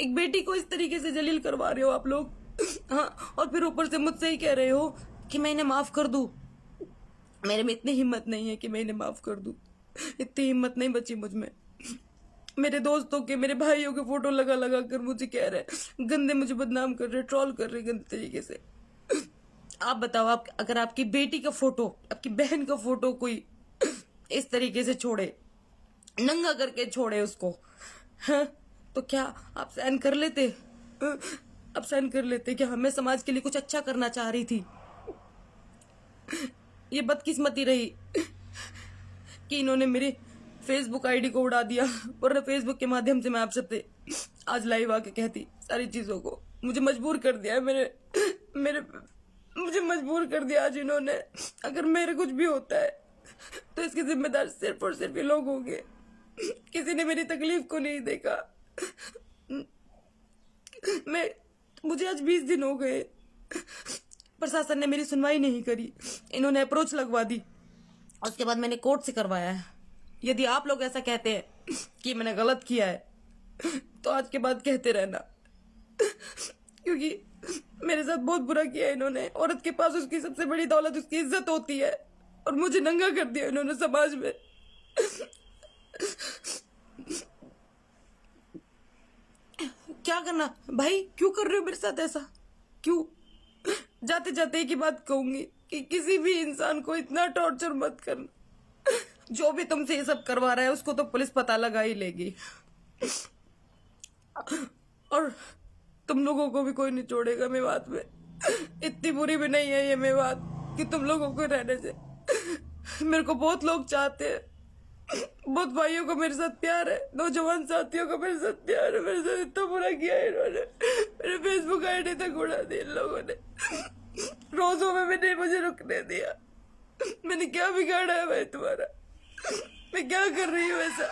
एक बेटी को इस तरीके से जलील करवा रहे हो आप लोग हाँ और फिर ऊपर से मुझसे ही कह रहे हो कि मैं इन्हें माफ कर दू मेरे में इतनी हिम्मत नहीं है कि मैं इन्हें माफ कर दू इतनी हिम्मत नहीं बची मुझ में मेरे दोस्तों के मेरे भाइयों के फोटो लगा लगा कर मुझे कह रहे गंदे मुझे बदनाम कर रहे ट्रॉल कर रहे गंदे तरीके से आप बताओ आप अगर आपकी बेटी का फोटो आपकी बहन का फोटो कोई इस तरीके से छोड़े नंगा करके छोड़े उसको हाँ? तो क्या आप सहन कर लेते आप सहन कर लेते कि हमें समाज के लिए कुछ अच्छा करना चाह रही थी ये बदकिस्मती रही कि इन्होंने मेरी फेसबुक आईडी को उड़ा दिया और फेसबुक के माध्यम से मैं आप सबसे आज लाइव आके कहती सारी चीजों को मुझे मजबूर कर दिया मेरे मेरे मुझे मजबूर कर दिया आज इन्होंने अगर मेरे कुछ भी होता है तो इसके जिम्मेदार सिर्फ और सिर्फ ये लोग होंगे किसी ने मेरी तकलीफ को नहीं देखा मैं मुझे आज बीस दिन हो गए प्रशासन ने मेरी सुनवाई नहीं करी इन्होंने अप्रोच लगवा दी उसके बाद मैंने कोर्ट से करवाया है यदि आप लोग ऐसा कहते हैं कि मैंने गलत किया है तो आज के बाद कहते रहना क्योंकि मेरे साथ बहुत बुरा किया इन्होंने औरत के पास उसकी सबसे बड़ी दौलत उसकी इज्जत होती है और मुझे नंगा कर दिया इन्होंने समाज में करना भाई क्यों कर रहे हो मेरे साथ ऐसा क्यों जाते जाते एक ही बात कहूंगी कि किसी भी इंसान को इतना टॉर्चर मत करना जो भी तुमसे ये सब करवा रहा है उसको तो पुलिस पता लगा ही लेगी और तुम लोगों को भी कोई नहीं छोड़ेगा बात में इतनी बुरी भी नहीं है ये बात कि तुम लोगों को रहने से मेरे को बहुत लोग चाहते हैं बहुत भाइयों को मेरे साथ प्यार है नौजवान साथियों को मेरे साथ प्यार है मेरे साथ इतना बुरा किया है इन्होंने मेरे फेसबुक आईडी तक उड़ा दी इन लोगों ने रोजों में भी नहीं मुझे रुकने दिया मैंने क्या बिगाड़ा है भाई तुम्हारा मैं क्या कर रही हूँ ऐसा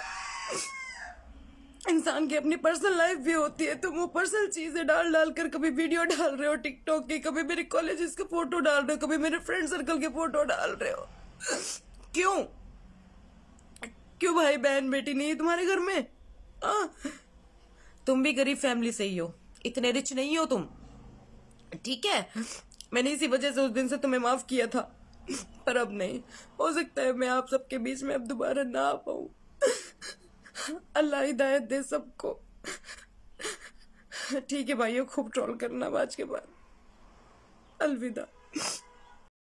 इंसान की अपनी पर्सनल लाइफ भी होती है तुम वो पर्सनल चीजें डाल डाल कर कभी वीडियो डाल रहे हो टिकटॉक की कभी मेरे कॉलेज के फोटो डाल रहे हो कभी मेरे फ्रेंड सर्कल के फोटो डाल रहे हो क्यों क्यों भाई बहन बेटी नहीं है तुम्हारे घर में आ, हाँ। तुम भी गरीब फैमिली से ही हो इतने रिच नहीं हो तुम ठीक है मैंने इसी वजह से उस दिन से तुम्हें माफ किया था पर अब नहीं हो सकता है मैं आप सबके बीच में अब दोबारा ना आ पाऊ अल्लाह हिदायत दे सबको ठीक है भाइयों खूब ट्रोल करना आज के बाद अलविदा